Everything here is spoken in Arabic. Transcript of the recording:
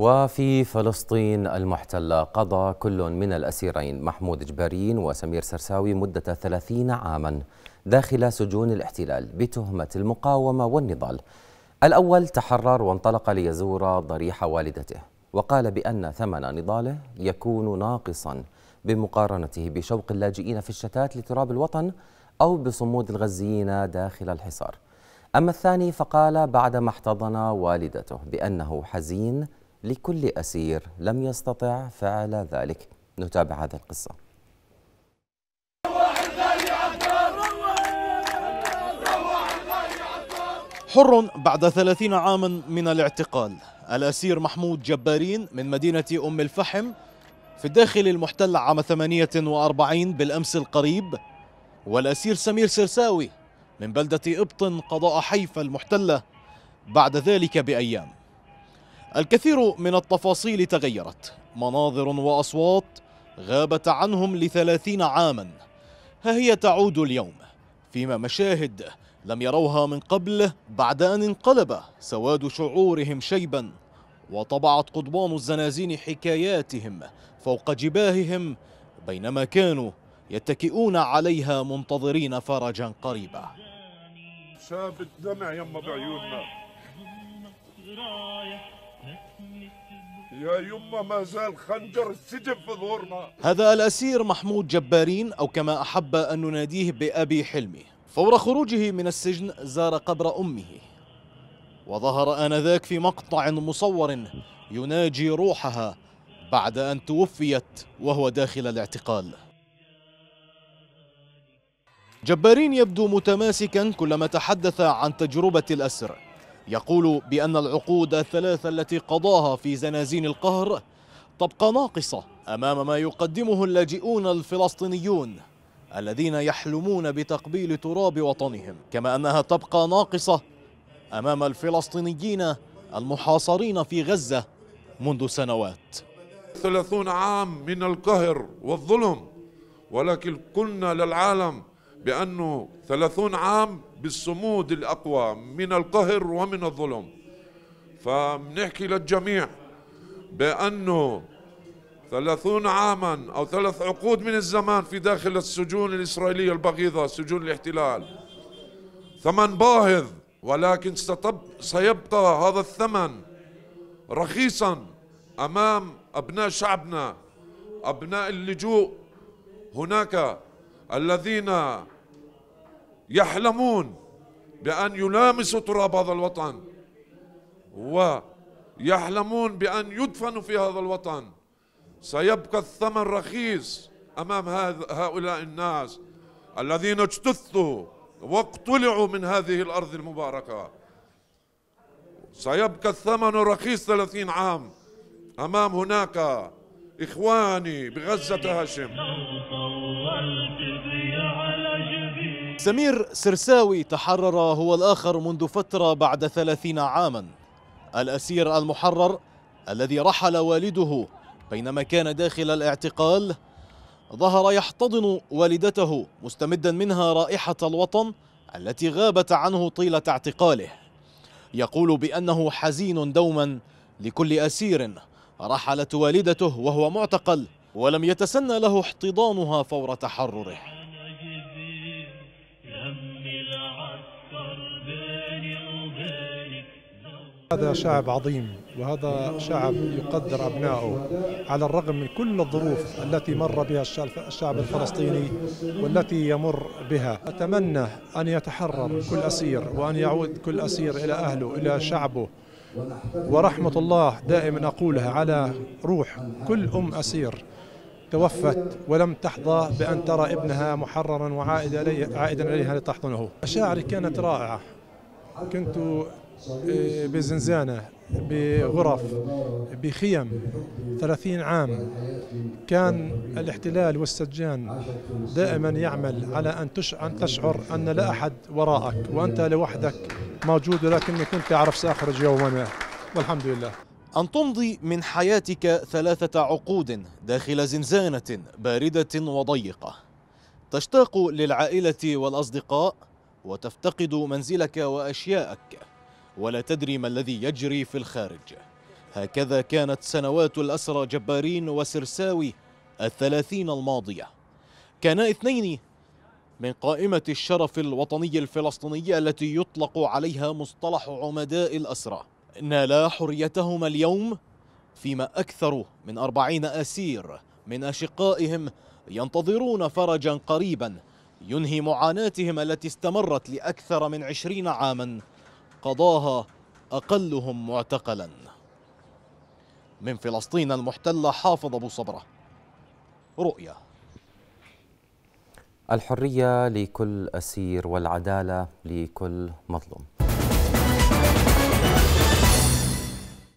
وفي فلسطين المحتلة قضى كل من الأسيرين محمود جبارين وسمير سرساوي مدة 30 عاما داخل سجون الاحتلال بتهمة المقاومة والنضال الأول تحرر وانطلق ليزور ضريح والدته وقال بأن ثمن نضاله يكون ناقصا بمقارنته بشوق اللاجئين في الشتات لتراب الوطن أو بصمود الغزيين داخل الحصار أما الثاني فقال بعدما احتضن والدته بأنه حزين لكل أسير لم يستطع فعل ذلك نتابع هذه القصة حر بعد ثلاثين عاما من الاعتقال الأسير محمود جبارين من مدينة أم الفحم في الداخل المحتل عام 48 بالأمس القريب والأسير سمير سرساوي من بلدة إبطن قضاء حيفا المحتلة بعد ذلك بأيام الكثير من التفاصيل تغيرت مناظر وأصوات غابت عنهم لثلاثين عاما ها هي تعود اليوم فيما مشاهد لم يروها من قبل بعد أن انقلب سواد شعورهم شيبا وطبعت قضبان الزنازين حكاياتهم فوق جباههم بينما كانوا يتكئون عليها منتظرين فرجا قريبا شاب الدمع يما بعيوننا يا يما ما زال خنجر السجن في ظهورنا هذا الأسير محمود جبارين أو كما أحب أن نناديه بأبي حلمي فور خروجه من السجن زار قبر أمه وظهر آنذاك في مقطع مصور يناجي روحها بعد أن توفيت وهو داخل الاعتقال جبارين يبدو متماسكا كلما تحدث عن تجربة الأسر يقول بأن العقود الثلاثة التي قضاها في زنازين القهر تبقى ناقصة أمام ما يقدمه اللاجئون الفلسطينيون الذين يحلمون بتقبيل تراب وطنهم كما أنها تبقى ناقصة أمام الفلسطينيين المحاصرين في غزة منذ سنوات ثلاثون عام من القهر والظلم ولكن قلنا للعالم بأنه ثلاثون عام بالصمود الأقوى من القهر ومن الظلم فمنحكي للجميع بأنه ثلاثون عاما أو ثلاث عقود من الزمان في داخل السجون الإسرائيلية البغيضة سجون الاحتلال ثمن باهظ ولكن سيبقى هذا الثمن رخيصا أمام أبناء شعبنا أبناء اللجوء هناك الذين يحلمون بأن يلامسوا تراب هذا الوطن ويحلمون بأن يدفنوا في هذا الوطن سيبقى الثمن رخيص أمام هؤلاء الناس الذين اجتثوا واقتلعوا من هذه الأرض المباركة سيبقى الثمن رخيص 30 عام أمام هناك إخواني بغزة هاشم سمير سرساوي تحرر هو الآخر منذ فترة بعد ثلاثين عاما الأسير المحرر الذي رحل والده بينما كان داخل الاعتقال ظهر يحتضن والدته مستمدا منها رائحة الوطن التي غابت عنه طيلة اعتقاله يقول بأنه حزين دوما لكل أسير رحلت والدته وهو معتقل ولم يتسنى له احتضانها فور تحرره هذا شعب عظيم وهذا شعب يقدر أبنائه على الرغم من كل الظروف التي مر بها الشعب الفلسطيني والتي يمر بها أتمنى أن يتحرر كل أسير وأن يعود كل أسير إلى أهله إلى شعبه ورحمة الله دائما أقولها على روح كل أم أسير توفت ولم تحظى بأن ترى ابنها محررا وعائدا إليها لتحضنه مشاعري كانت رائعة كنت آه، بزنزانة بغرف بخيم ثلاثين عام كان الاحتلال والسجان دائما يعمل على أن تشعر أن لا أحد وراءك وأنت لوحدك موجود لكني كنت أعرف سأخرج يوما والحمد لله أن تمضي من حياتك ثلاثة عقود داخل زنزانة باردة وضيقة تشتاق للعائلة والأصدقاء وتفتقد منزلك وأشياءك ولا تدري ما الذي يجري في الخارج هكذا كانت سنوات الأسرى جبارين وسرساوي الثلاثين الماضية كانا اثنين من قائمة الشرف الوطني الفلسطيني التي يطلق عليها مصطلح عمداء الأسرى نالا حريتهما اليوم فيما أكثر من أربعين أسير من أشقائهم ينتظرون فرجا قريبا ينهي معاناتهم التي استمرت لأكثر من عشرين عاما قضاها أقلهم معتقلا من فلسطين المحتلة حافظ أبو صبرة رؤيا الحرية لكل أسير والعدالة لكل مظلوم